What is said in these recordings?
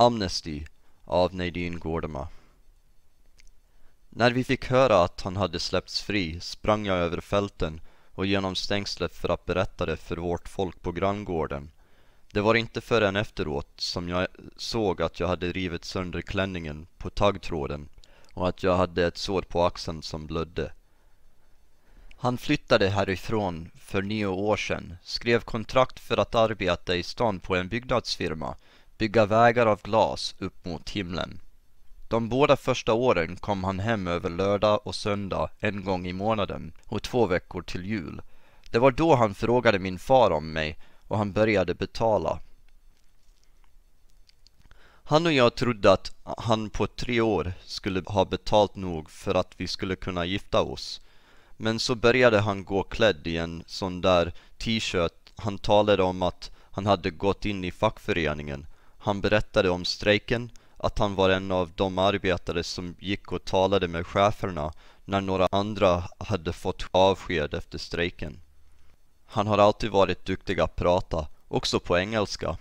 Amnesty av Nadine Gordimer. När vi fick höra att han hade släppts fri sprang jag över fälten och genom stängslet för att berätta det för vårt folk på granngården. Det var inte förrän efteråt som jag såg att jag hade rivit sönder klänningen på taggtråden och att jag hade ett sår på axeln som blödde. Han flyttade härifrån för nio år sedan, skrev kontrakt för att arbeta i stan på en byggnadsfirma bygga vägar av glas upp mot himlen. De båda första åren kom han hem över lördag och söndag en gång i månaden och två veckor till jul. Det var då han frågade min far om mig och han började betala. Han och jag trodde att han på tre år skulle ha betalt nog för att vi skulle kunna gifta oss. Men så började han gå klädd i en sån där t-shirt han talade om att han hade gått in i fackföreningen han berättade om strejken, att han var en av de arbetare som gick och talade med cheferna när några andra hade fått avsked efter strejken. Han har alltid varit duktig att prata, också på engelska.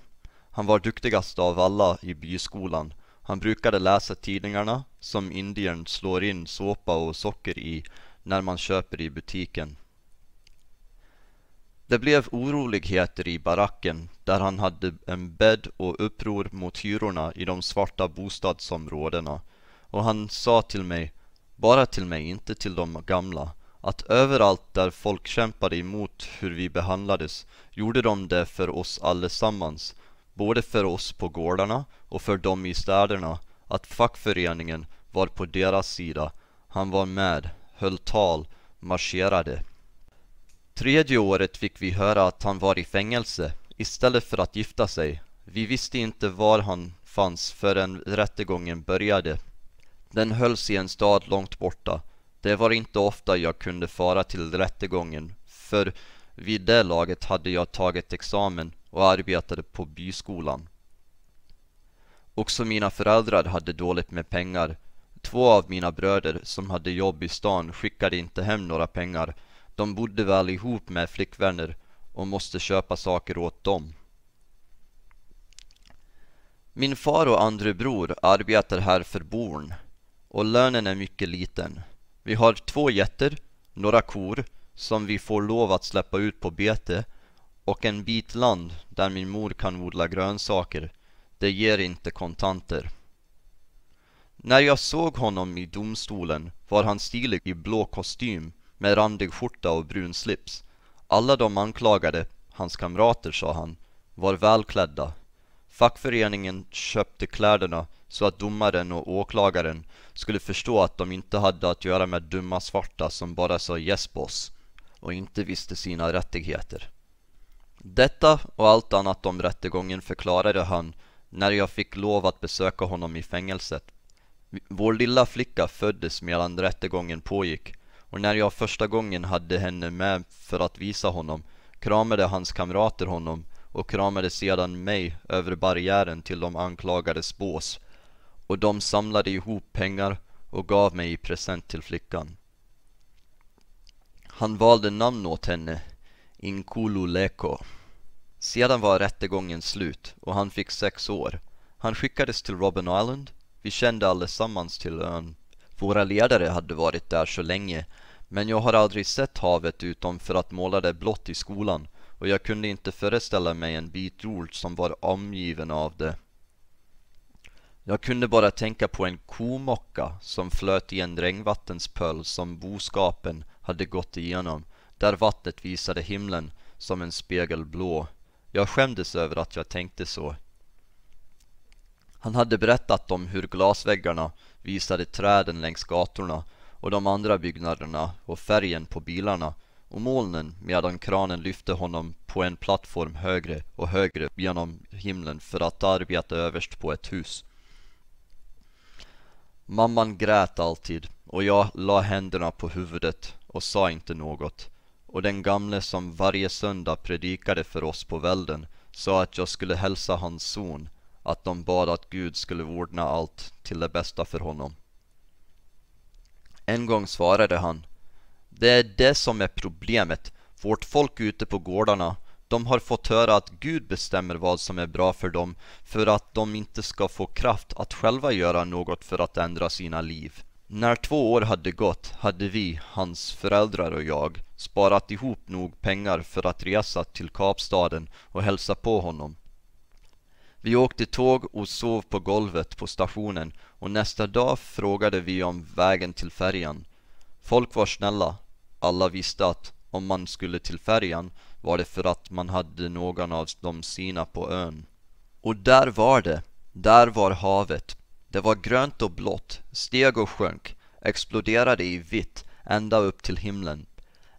Han var duktigast av alla i byskolan. Han brukade läsa tidningarna som indiern slår in såpa och socker i när man köper i butiken. Det blev oroligheter i baracken där han hade en bädd och uppror mot hyrorna i de svarta bostadsområdena och han sa till mig, bara till mig, inte till de gamla, att överallt där folk kämpade emot hur vi behandlades gjorde de det för oss allesammans, både för oss på gårdarna och för dem i städerna, att fackföreningen var på deras sida, han var med, höll tal, marscherade. Tredje året fick vi höra att han var i fängelse istället för att gifta sig. Vi visste inte var han fanns förrän rättegången började. Den hölls i en stad långt borta. Det var inte ofta jag kunde fara till rättegången, för vid det laget hade jag tagit examen och arbetade på byskolan. Också mina föräldrar hade dåligt med pengar. Två av mina bröder som hade jobb i stan skickade inte hem några pengar de bodde väl ihop med flickvänner och måste köpa saker åt dem. Min far och andre bror arbetar här för born och lönen är mycket liten. Vi har två getter, några kor som vi får lov att släppa ut på bete och en bit land där min mor kan odla grönsaker. Det ger inte kontanter. När jag såg honom i domstolen var han stilig i blå kostym med randig skjorta och brun slips. Alla de anklagade, hans kamrater sa han, var välklädda. Fackföreningen köpte kläderna så att domaren och åklagaren skulle förstå att de inte hade att göra med dumma svarta som bara sa yes boss och inte visste sina rättigheter. Detta och allt annat om rättegången förklarade han när jag fick lov att besöka honom i fängelset. Vår lilla flicka föddes medan rättegången pågick och när jag första gången hade henne med för att visa honom kramade hans kamrater honom och kramade sedan mig över barriären till de anklagades bås och de samlade ihop pengar och gav mig i present till flickan. Han valde namn åt henne, Inkulu Leko. Sedan var rättegången slut och han fick sex år. Han skickades till Robben Island. Vi kände allesammans till ön våra ledare hade varit där så länge, men jag har aldrig sett havet utom för att måla det blått i skolan och jag kunde inte föreställa mig en bit jord som var omgiven av det. Jag kunde bara tänka på en komocka som flöt i en regnvattenspöl som boskapen hade gått igenom, där vattnet visade himlen som en spegel blå. Jag skämdes över att jag tänkte så. Han hade berättat om hur glasväggarna visade träden längs gatorna och de andra byggnaderna och färgen på bilarna och molnen medan kranen lyfte honom på en plattform högre och högre genom himlen för att arbeta överst på ett hus. Mamman grät alltid och jag la händerna på huvudet och sa inte något och den gamle som varje söndag predikade för oss på välden sa att jag skulle hälsa hans son att de bad att Gud skulle ordna allt till det bästa för honom. En gång svarade han Det är det som är problemet. Vårt folk ute på gårdarna, de har fått höra att Gud bestämmer vad som är bra för dem för att de inte ska få kraft att själva göra något för att ändra sina liv. När två år hade gått hade vi, hans föräldrar och jag, sparat ihop nog pengar för att resa till Kapstaden och hälsa på honom. Vi åkte tåg och sov på golvet på stationen och nästa dag frågade vi om vägen till färjan. Folk var snälla. Alla visste att om man skulle till färjan var det för att man hade någon av de sina på ön. Och där var det. Där var havet. Det var grönt och blått, steg och sjönk, exploderade i vitt ända upp till himlen.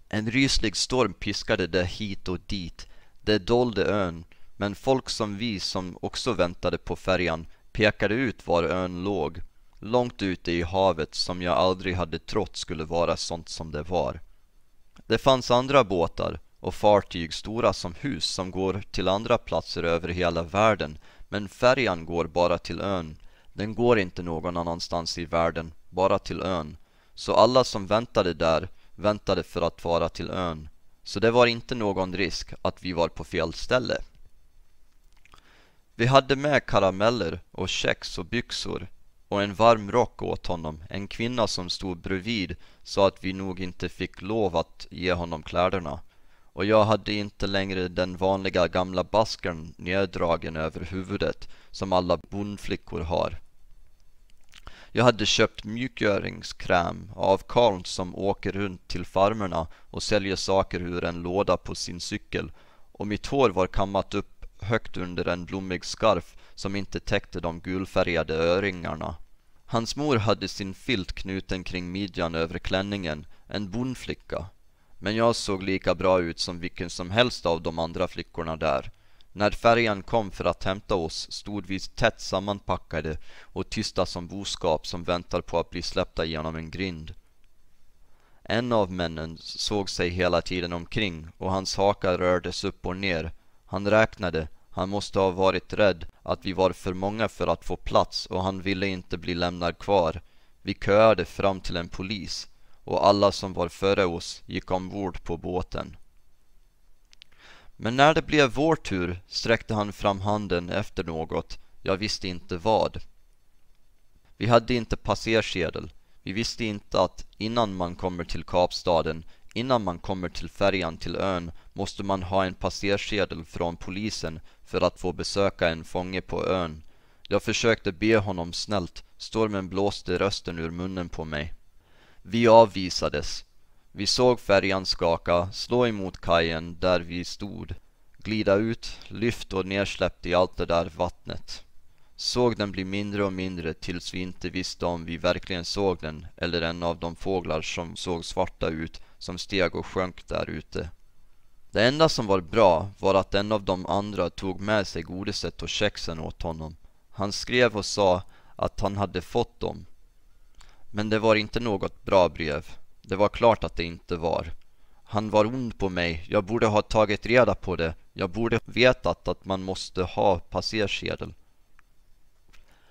En ryslig storm piskade det hit och dit. Det dolde ön men folk som vi som också väntade på färjan pekade ut var ön låg, långt ute i havet som jag aldrig hade trott skulle vara sånt som det var. Det fanns andra båtar och fartyg stora som hus som går till andra platser över hela världen, men färjan går bara till ön. Den går inte någon annanstans i världen, bara till ön. Så alla som väntade där väntade för att vara till ön. Så det var inte någon risk att vi var på fel ställe. Vi hade med karameller och kex och byxor och en varm rock åt honom. En kvinna som stod bredvid sa att vi nog inte fick lov att ge honom kläderna. Och jag hade inte längre den vanliga gamla baskern neddragen över huvudet som alla bondflickor har. Jag hade köpt mjukgöringskräm av Karl som åker runt till farmerna och säljer saker ur en låda på sin cykel och mitt hår var kammat upp högt under en blommig skarf som inte täckte de gulfärgade öringarna. Hans mor hade sin filt knuten kring midjan över klänningen, en bondflicka. Men jag såg lika bra ut som vilken som helst av de andra flickorna där. När färjan kom för att hämta oss stod vi tätt sammanpackade och tysta som boskap som väntar på att bli släppta genom en grind. En av männen såg sig hela tiden omkring och hans hakar rördes upp och ner han räknade, han måste ha varit rädd att vi var för många för att få plats och han ville inte bli lämnad kvar. Vi köade fram till en polis och alla som var före oss gick ombord på båten. Men när det blev vår tur sträckte han fram handen efter något, jag visste inte vad. Vi hade inte passersedel, vi visste inte att innan man kommer till Kapstaden Innan man kommer till färjan till ön måste man ha en passersedel från polisen för att få besöka en fånge på ön. Jag försökte be honom snällt, stormen blåste rösten ur munnen på mig. Vi avvisades. Vi såg färjan skaka, slå emot kajen där vi stod, glida ut, lyft och nersläppt i allt det där vattnet såg den bli mindre och mindre tills vi inte visste om vi verkligen såg den eller en av de fåglar som såg svarta ut som steg och sjönk där ute. Det enda som var bra var att en av de andra tog med sig godiset och kexen åt honom. Han skrev och sa att han hade fått dem. Men det var inte något bra brev. Det var klart att det inte var. Han var ond på mig. Jag borde ha tagit reda på det. Jag borde vetat att man måste ha passersedel.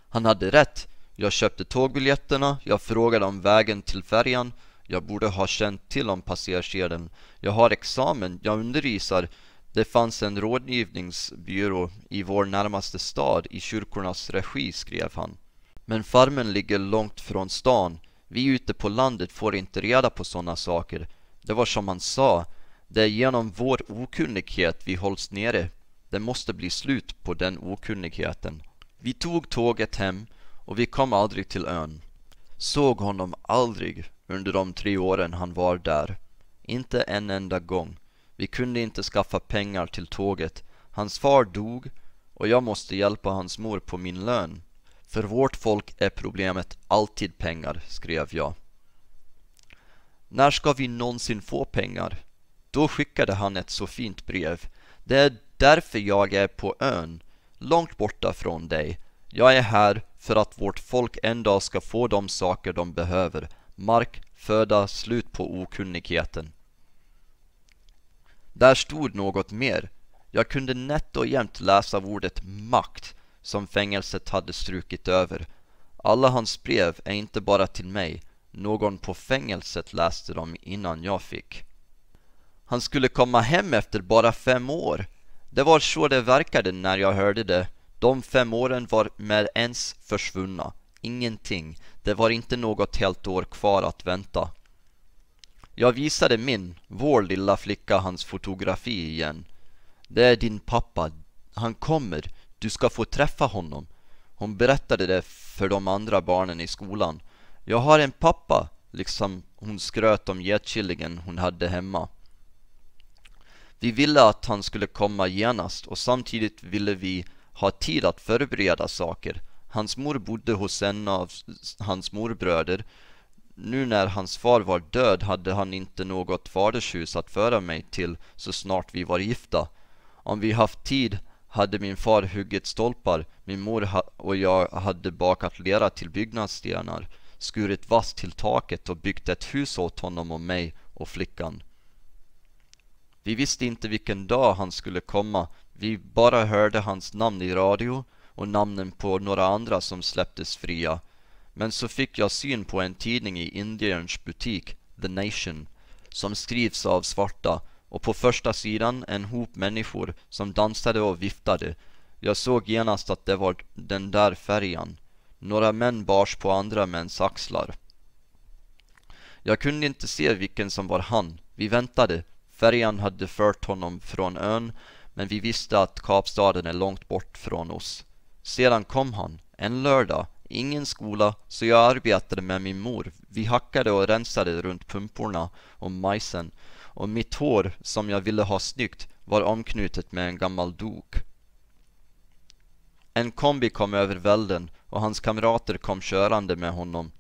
Han hade rätt. Jag köpte tågbiljetterna, jag frågade om vägen till färjan. Jag borde ha känt till om passageraren. Jag har examen, jag undervisar. Det fanns en rådgivningsbyrå i vår närmaste stad i kyrkornas regi, skrev han. Men farmen ligger långt från stan. Vi ute på landet får inte reda på sådana saker. Det var som han sa. Det är genom vår okunnighet vi hålls nere. Det måste bli slut på den okunnigheten. Vi tog tåget hem och vi kom aldrig till ön. Såg honom aldrig under de tre åren han var där. Inte en enda gång. Vi kunde inte skaffa pengar till tåget. Hans far dog och jag måste hjälpa hans mor på min lön. För vårt folk är problemet alltid pengar, skrev jag. När ska vi någonsin få pengar? Då skickade han ett så fint brev. Det är därför jag är på ön långt borta från dig. Jag är här för att vårt folk en dag ska få de saker de behöver. Mark, föda, slut på okunnigheten. Där stod något mer. Jag kunde nätt och jämt läsa ordet makt som fängelset hade strukit över. Alla hans brev är inte bara till mig. Någon på fängelset läste dem innan jag fick. Han skulle komma hem efter bara fem år. Det var så det verkade när jag hörde det. De fem åren var med ens försvunna. Ingenting. Det var inte något helt år kvar att vänta. Jag visade min, vår lilla flicka hans fotografi igen. Det är din pappa. Han kommer. Du ska få träffa honom. Hon berättade det för de andra barnen i skolan. Jag har en pappa, liksom hon skröt om getkillingen hon hade hemma. Vi ville att han skulle komma genast och samtidigt ville vi ha tid att förbereda saker. Hans mor bodde hos en av hans morbröder. Nu när hans far var död hade han inte något fadershus att föra mig till så snart vi var gifta. Om vi haft tid hade min far huggit stolpar, min mor och jag hade bakat lera till byggnadsstenar, skurit vass till taket och byggt ett hus åt honom och mig och flickan. Vi visste inte vilken dag han skulle komma. Vi bara hörde hans namn i radio och namnen på några andra som släpptes fria. Men så fick jag syn på en tidning i Indiens butik, The Nation, som skrivs av svarta och på första sidan en hop människor som dansade och viftade. Jag såg genast att det var den där färjan. Några män bars på andra mäns axlar. Jag kunde inte se vilken som var han. Vi väntade. Färjan hade fört honom från ön, men vi visste att Kapstaden är långt bort från oss. Sedan kom han, en lördag, ingen skola, så jag arbetade med min mor. Vi hackade och rensade runt pumporna och majsen och mitt hår, som jag ville ha snyggt, var omknutet med en gammal duk. En kombi kom över välden och hans kamrater kom körande med honom.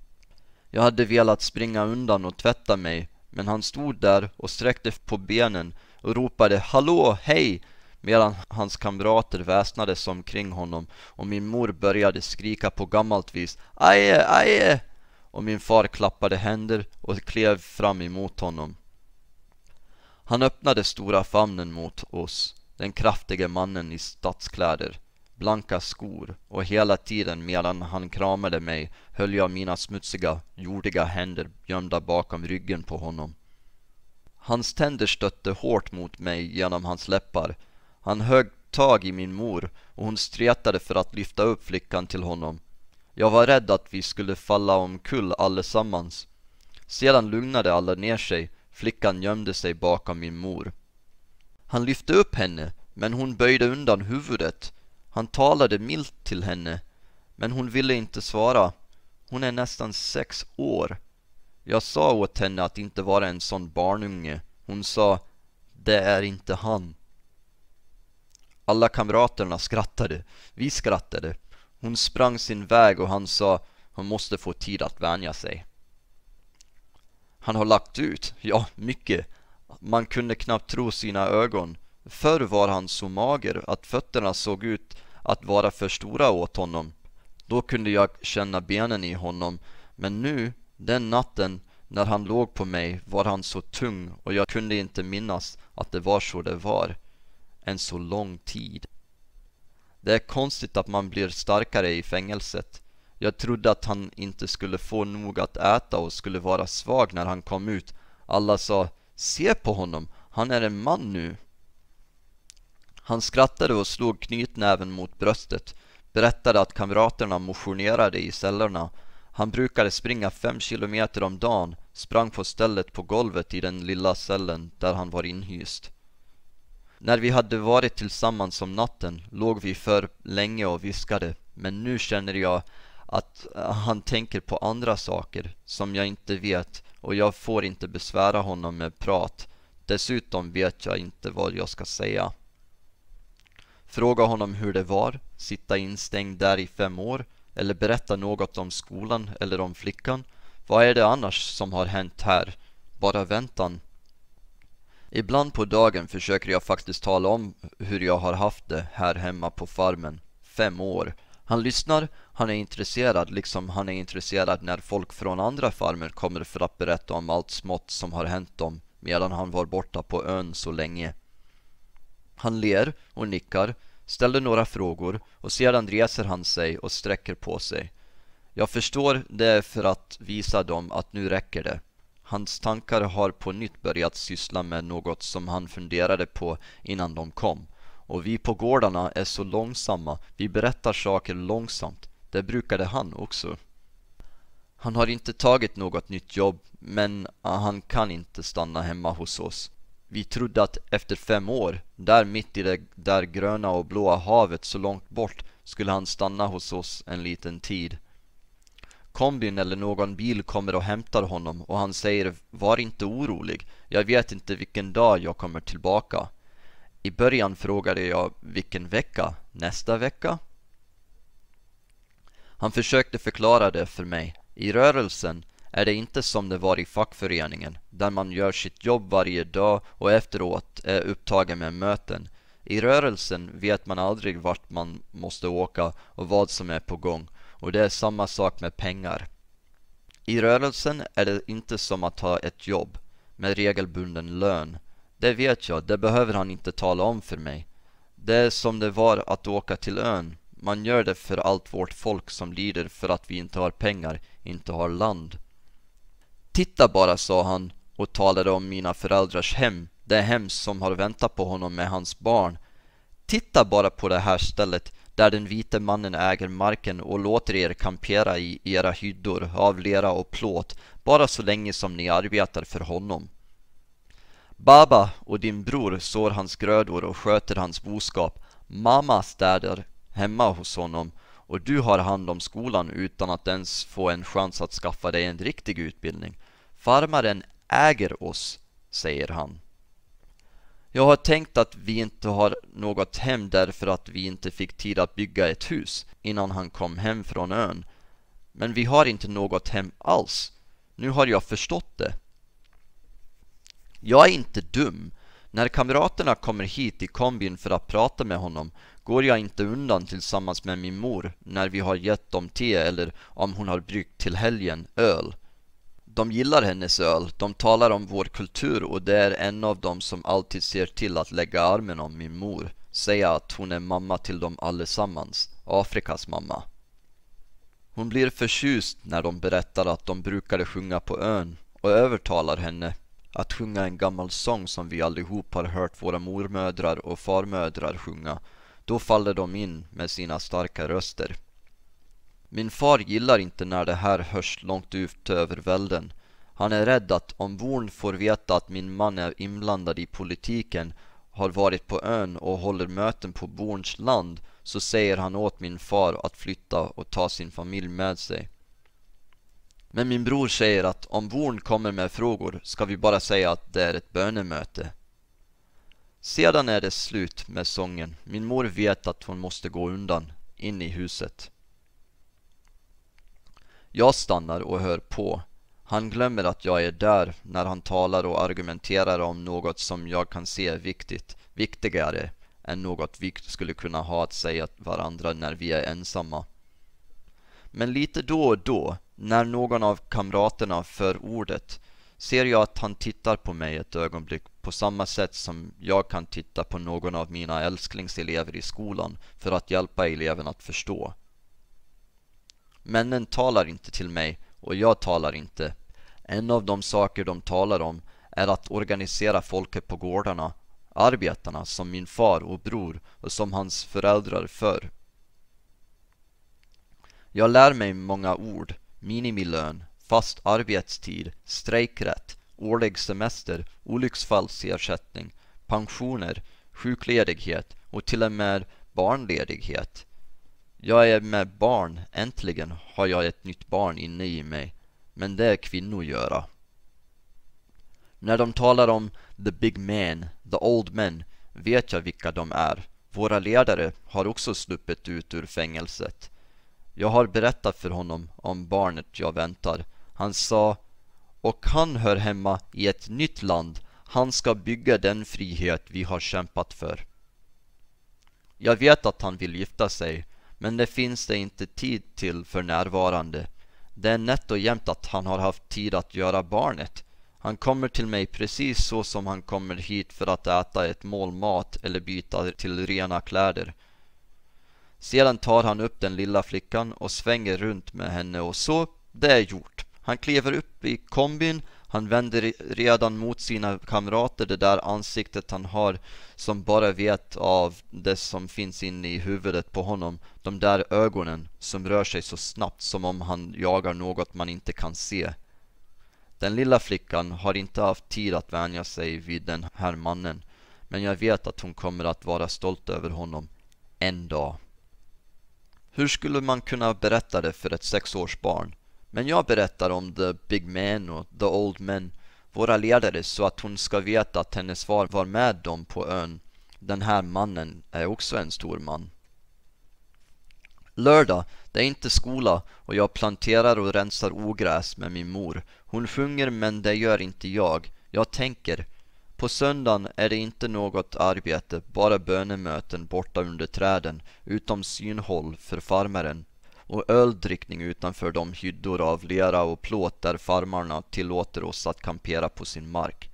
Jag hade velat springa undan och tvätta mig men han stod där och sträckte på benen och ropade ”Hallå, hej!” medan hans kamrater väsnades omkring honom och min mor började skrika på gammalt vis ”Aje, aje!” och min far klappade händer och klev fram emot honom. Han öppnade stora famnen mot oss, den kraftige mannen i stadskläder blanka skor och hela tiden medan han kramade mig höll jag mina smutsiga, jordiga händer gömda bakom ryggen på honom. Hans tänder stötte hårt mot mig genom hans läppar. Han högg tag i min mor och hon stretade för att lyfta upp flickan till honom. Jag var rädd att vi skulle falla omkull allesammans. Sedan lugnade alla ner sig, flickan gömde sig bakom min mor. Han lyfte upp henne, men hon böjde undan huvudet han talade milt till henne, men hon ville inte svara. Hon är nästan sex år. Jag sa åt henne att inte vara en sån barnunge. Hon sa, det är inte han. Alla kamraterna skrattade. Vi skrattade. Hon sprang sin väg och han sa, hon måste få tid att vänja sig. Han har lagt ut, ja, mycket. Man kunde knappt tro sina ögon. Förr var han så mager att fötterna såg ut att vara för stora åt honom. Då kunde jag känna benen i honom, men nu, den natten, när han låg på mig var han så tung och jag kunde inte minnas att det var så det var. En så lång tid. Det är konstigt att man blir starkare i fängelset. Jag trodde att han inte skulle få nog att äta och skulle vara svag när han kom ut. Alla sa ”Se på honom, han är en man nu” Han skrattade och slog knytnäven mot bröstet, berättade att kamraterna motionerade i cellerna. Han brukade springa fem kilometer om dagen, sprang på stället på golvet i den lilla cellen där han var inhyst. När vi hade varit tillsammans om natten låg vi för länge och viskade, men nu känner jag att eh, han tänker på andra saker som jag inte vet och jag får inte besvära honom med prat. Dessutom vet jag inte vad jag ska säga. Fråga honom hur det var, sitta instängd där i fem år, eller berätta något om skolan eller om flickan. Vad är det annars som har hänt här? Bara väntan. Ibland på dagen försöker jag faktiskt tala om hur jag har haft det här hemma på farmen. Fem år. Han lyssnar, han är intresserad liksom han är intresserad när folk från andra farmer kommer för att berätta om allt smått som har hänt dem medan han var borta på ön så länge. Han ler och nickar, ställer några frågor och sedan reser han sig och sträcker på sig. Jag förstår det för att visa dem att nu räcker det. Hans tankar har på nytt börjat syssla med något som han funderade på innan de kom. Och vi på gårdarna är så långsamma, vi berättar saker långsamt. Det brukade han också. Han har inte tagit något nytt jobb, men han kan inte stanna hemma hos oss. Vi trodde att efter fem år, där mitt i det där gröna och blåa havet så långt bort, skulle han stanna hos oss en liten tid. Kombin eller någon bil kommer och hämtar honom och han säger Var inte orolig, jag vet inte vilken dag jag kommer tillbaka. I början frågade jag vilken vecka, nästa vecka? Han försökte förklara det för mig. I rörelsen är det inte som det var i fackföreningen, där man gör sitt jobb varje dag och efteråt är upptagen med möten. I rörelsen vet man aldrig vart man måste åka och vad som är på gång och det är samma sak med pengar. I rörelsen är det inte som att ha ett jobb med regelbunden lön. Det vet jag, det behöver han inte tala om för mig. Det är som det var att åka till ön. Man gör det för allt vårt folk som lider för att vi inte har pengar, inte har land. Titta bara, sa han och talade om mina föräldrars hem, det hem som har väntat på honom med hans barn. Titta bara på det här stället där den vite mannen äger marken och låter er kampera i era hyddor av lera och plåt bara så länge som ni arbetar för honom. Baba och din bror sår hans grödor och sköter hans boskap. Mamma städar hemma hos honom och du har hand om skolan utan att ens få en chans att skaffa dig en riktig utbildning. Farmaren äger oss, säger han. Jag har tänkt att vi inte har något hem därför att vi inte fick tid att bygga ett hus innan han kom hem från ön. Men vi har inte något hem alls. Nu har jag förstått det. Jag är inte dum. När kamraterna kommer hit i kombin för att prata med honom går jag inte undan tillsammans med min mor när vi har gett dem te eller om hon har bryggt till helgen öl de gillar hennes öl, de talar om vår kultur och det är en av dem som alltid ser till att lägga armen om min mor, säga att hon är mamma till dem allesammans, Afrikas mamma. Hon blir förtjust när de berättar att de brukade sjunga på ön och övertalar henne att sjunga en gammal sång som vi allihop har hört våra mormödrar och farmödrar sjunga. Då faller de in med sina starka röster. Min far gillar inte när det här hörs långt ut över välden. Han är rädd att om Vorn får veta att min man är inblandad i politiken, har varit på ön och håller möten på Borns land, så säger han åt min far att flytta och ta sin familj med sig. Men min bror säger att om Vorn kommer med frågor ska vi bara säga att det är ett bönemöte. Sedan är det slut med sången. Min mor vet att hon måste gå undan, in i huset. Jag stannar och hör på. Han glömmer att jag är där när han talar och argumenterar om något som jag kan se är viktigt, viktigare än något vi skulle kunna ha att säga varandra när vi är ensamma. Men lite då och då, när någon av kamraterna för ordet, ser jag att han tittar på mig ett ögonblick på samma sätt som jag kan titta på någon av mina älsklingselever i skolan för att hjälpa eleven att förstå. Männen talar inte till mig och jag talar inte. En av de saker de talar om är att organisera folket på gårdarna, arbetarna som min far och bror och som hans föräldrar förr. Jag lär mig många ord, minimilön, fast arbetstid, strejkrätt, årlig semester, olycksfallsersättning, pensioner, sjukledighet och till och med barnledighet. Jag är med barn, äntligen har jag ett nytt barn inne i mig. Men det är kvinnor göra. När de talar om the big man, the old men, vet jag vilka de är. Våra ledare har också sluppit ut ur fängelset. Jag har berättat för honom om barnet jag väntar. Han sa och han hör hemma i ett nytt land. Han ska bygga den frihet vi har kämpat för. Jag vet att han vill gifta sig men det finns det inte tid till för närvarande. Det är nätt och jämnt att han har haft tid att göra barnet. Han kommer till mig precis så som han kommer hit för att äta ett mål mat eller byta till rena kläder. Sedan tar han upp den lilla flickan och svänger runt med henne och så, det är gjort. Han kliver upp i kombin han vänder redan mot sina kamrater det där ansiktet han har som bara vet av det som finns inne i huvudet på honom. De där ögonen som rör sig så snabbt som om han jagar något man inte kan se. Den lilla flickan har inte haft tid att vänja sig vid den här mannen. Men jag vet att hon kommer att vara stolt över honom. En dag. Hur skulle man kunna berätta det för ett sexårsbarn? Men jag berättar om the big man och the old men, våra ledare, så att hon ska veta att hennes far var med dem på ön. Den här mannen är också en stor man. Lördag, det är inte skola och jag planterar och rensar ogräs med min mor. Hon sjunger men det gör inte jag. Jag tänker. På söndagen är det inte något arbete, bara bönemöten borta under träden, utom synhåll för farmaren och öldrickning utanför de hyddor av lera och plåt där farmarna tillåter oss att kampera på sin mark.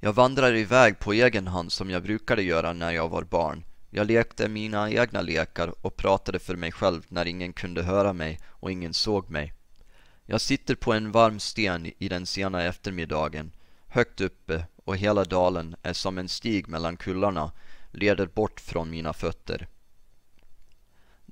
Jag vandrar iväg på egen hand som jag brukade göra när jag var barn. Jag lekte mina egna lekar och pratade för mig själv när ingen kunde höra mig och ingen såg mig. Jag sitter på en varm sten i den sena eftermiddagen, högt uppe och hela dalen är som en stig mellan kullarna, leder bort från mina fötter.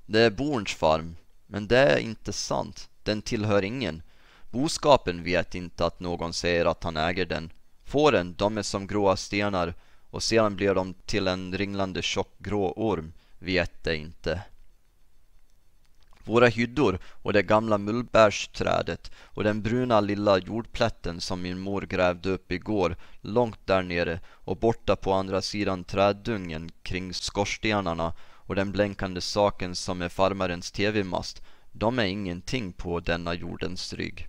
Det är borns farm, men det är inte sant. Den tillhör ingen. Boskapen vet inte att någon säger att han äger den. Fåren, de är som gråa stenar och sedan blir de till en ringlande tjock grå orm. Vet det inte. Våra hyddor och det gamla mullbärsträdet och den bruna lilla jordplätten som min mor grävde upp igår långt där nere och borta på andra sidan träddungen kring skorstenarna och den blänkande saken som är farmarens TV-mast, de är ingenting på denna jordens rygg.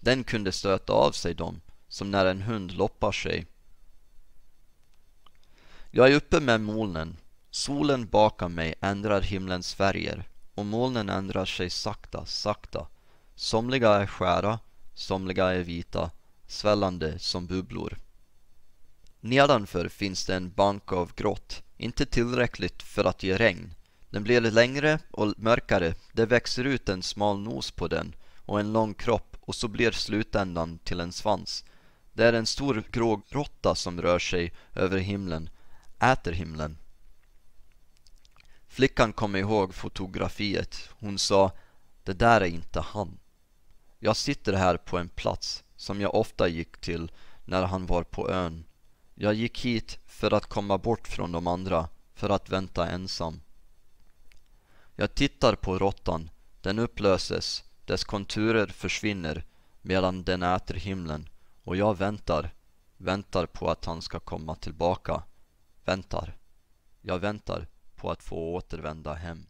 Den kunde stöta av sig dem, som när en hund loppar sig. Jag är uppe med molnen. Solen bakom mig ändrar himlens färger och molnen ändrar sig sakta, sakta. Somliga är skära, somliga är vita, svällande som bubblor. Nedanför finns det en bank av grått. Inte tillräckligt för att ge regn. Den blir längre och mörkare, det växer ut en smal nos på den och en lång kropp och så blir slutändan till en svans. Det är en stor grå råtta som rör sig över himlen, äter himlen. Flickan kom ihåg fotografiet. Hon sa ”Det där är inte han”. Jag sitter här på en plats som jag ofta gick till när han var på ön. Jag gick hit för att komma bort från de andra, för att vänta ensam. Jag tittar på råttan, den upplöses, dess konturer försvinner medan den äter himlen och jag väntar, väntar på att han ska komma tillbaka, väntar. Jag väntar på att få återvända hem.